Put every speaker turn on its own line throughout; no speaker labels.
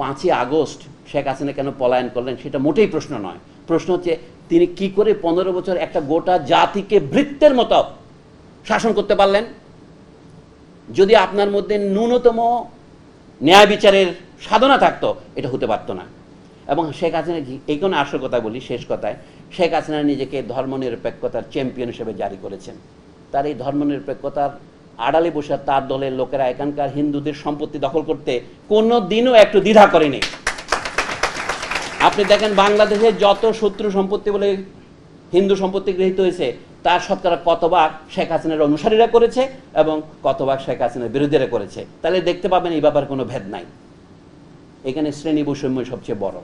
পাঁচই আগস্ট শেখ হাসিনা কেন পলায়ন করলেন সেটা মোটেই প্রশ্ন নয় প্রশ্ন হচ্ছে তিনি কি করে পনেরো বছর একটা গোটা জাতিকে বৃত্তের মতো শাসন করতে পারলেন যদি আপনার মধ্যে ন্যূনতম ন্যায় বিচারের সাধনা থাকতো এটা হতে পারতো না এবং শেখ হাসিনা এই কোনো আসল কথা বলি শেষ কথায় শেখ হাসিনা নিজেকে ধর্মনিরপেক্ষতার চ্যাম্পিয়ন হিসেবে জারি করেছেন তার এই ধর্মনিরপেক্ষতার আড়ালে বসে তার দলের লোকেরা এখানকার হিন্দুদের সম্পত্তি দখল করতে কোনো দিনও একটু দ্বিধা করেনি আপনি দেখেন বাংলাদেশে যত শত্রু সম্পত্তি বলে হিন্দু সম্পত্তি গৃহীত হয়েছে তার শতকরা কতবার শেখ হাসিনার অনুসারীরা করেছে এবং কতবার শেখ হাসিনার বিরোধীরা করেছে তাহলে দেখতে পাবেন এই ব্যাপারে কোনো ভেদ নাই এখানে শ্রেণী বৈষম্য সবচেয়ে বড়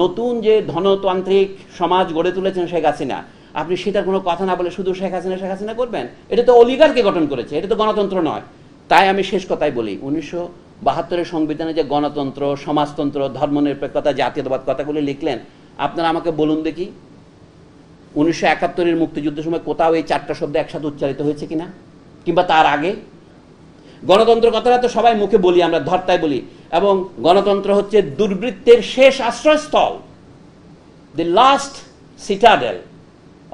নতুন যে ধনতান্ত্রিক সমাজ গড়ে তুলেছেন শেখ হাসিনা আপনি সেটার কোনো কথা না বলে শুধু শেখ হাসিনা শেখ হাসিনা করবেন এটা তো অলিগারকে গঠন করেছে এটা তো গণতন্ত্র নয় তাই আমি শেষ কথাই বলি উনিশশো বাহাত্তরের সংবিধানে যে গণতন্ত্র সমাজতন্ত্র ধর্মনিরপেক্ষতা জাতীয়তাবাদ কথাগুলি লিখলেন আপনারা আমাকে বলুন দেখি উনিশশো একাত্তরের মুক্তিযুদ্ধের সময় কোথাও এই চারটা শব্দ একসাথে উচ্চারিত হয়েছে কিনা কিংবা তার আগে গণতন্ত্র কথাটা তো সবাই মুখে বলি আমরা ধর্তায় বলি এবং গণতন্ত্র হচ্ছে দুর্বৃত্তের শেষ আশ্রয়স্থল the last citadel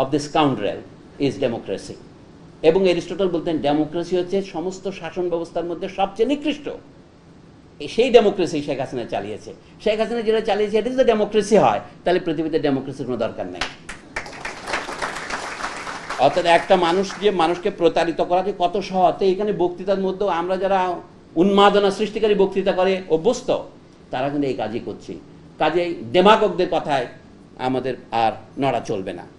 of the scoundrel is democracy এবং এরিস্টটল বলতেন ডেমোক্রেসি হচ্ছে সমস্ত শাসন ব্যবস্থার মধ্যে সবচেয়ে নিকৃষ্ট সেই ডেমোক্রেসি শেখ হাসিনা চালিয়েছে শেখ হাসিনা যেটা চালিয়েছে এটা যদি ডেমোক্রেসি হয় তাহলে পৃথিবীতে ডেমোক্রেসির কোনো দরকার নেই অর্থাৎ একটা মানুষ যে মানুষকে প্রতারিত করা যে কত সহজ এখানে বক্তৃতার মধ্যেও আমরা যারা উন্মাদনা সৃষ্টিকারী বক্তৃতা করে অভ্যস্ত তারা কিন্তু এই কাজই করছি কাজে দেমাগকদের কথায় আমাদের আর নড়া চলবে না